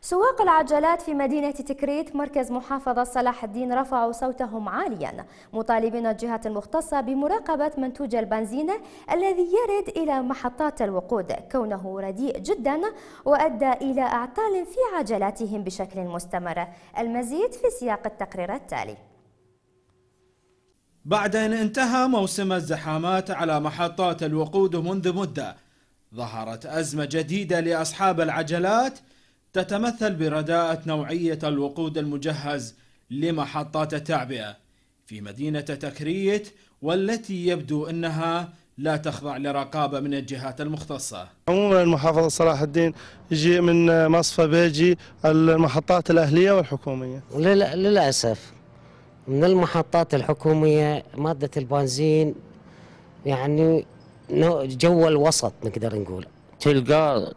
سواق العجلات في مدينة تكريت مركز محافظة صلاح الدين رفعوا صوتهم عاليا مطالبين الجهات المختصة بمراقبة منتوج البنزين الذي يرد إلى محطات الوقود كونه رديء جدا وأدى إلى أعطال في عجلاتهم بشكل مستمر المزيد في سياق التقرير التالي بعد أن انتهى موسم الزحامات على محطات الوقود منذ مدة ظهرت أزمة جديدة لأصحاب العجلات تتمثل برداءة نوعية الوقود المجهز لمحطات التعبئة في مدينة تكريت والتي يبدو أنها لا تخضع لرقابة من الجهات المختصة عموما المحافظة صلاح الدين يجي من مصفى بيجي المحطات الأهلية والحكومية للأسف من المحطات الحكومية مادة البنزين يعني جو الوسط نقدر نقول تلقاه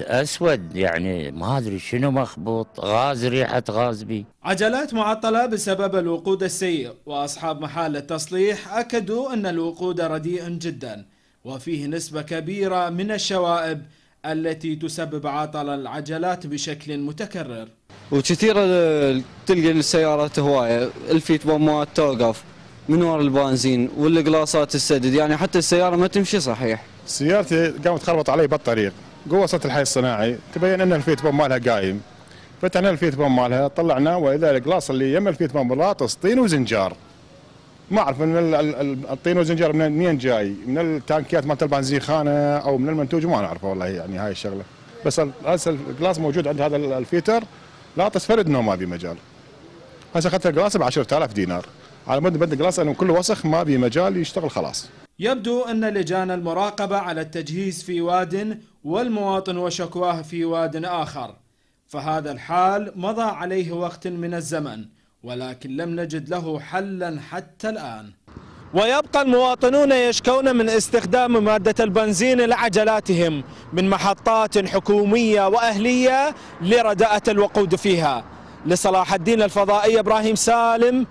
اسود يعني ما ادري شنو مخبوط غاز ريحه غاز بي عجلات معطله بسبب الوقود السيء واصحاب محال التصليح اكدوا ان الوقود رديء جدا وفيه نسبه كبيره من الشوائب التي تسبب عطل العجلات بشكل متكرر وكثير تلقى السيارات هوايه الفيت بومات توقف من وراء البنزين والقلاصات السدد يعني حتى السياره ما تمشي صحيح سيارتي قامت خربط علي بالطريق قوه صوت الحي الصناعي تبين ان الفيت بوم مالها قايم فتحنا الفيت بوم مالها طلعنا واذا القلاص اللي يم الفيت بوم لاطس طين وزنجار ما اعرف ان الطين والزنجار من منين جاي من التانكيات مالت البنزين خانه او من المنتوج ما نعرفه والله يعني هاي الشغله بس هسه القلاص موجود عند هذا الفيتر لاطس فرد نوم ما بمجال هسه اخذت القلاص ب 10000 دينار على مود بدء جلاس لانه كله وسخ ما مجال يشتغل خلاص يبدو أن لجان المراقبة على التجهيز في واد والمواطن وشكواه في واد آخر فهذا الحال مضى عليه وقت من الزمن ولكن لم نجد له حلا حتى الآن ويبقى المواطنون يشكون من استخدام مادة البنزين لعجلاتهم من محطات حكومية وأهلية لرداءة الوقود فيها لصلاح الدين الفضائي إبراهيم سالم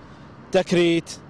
تكريت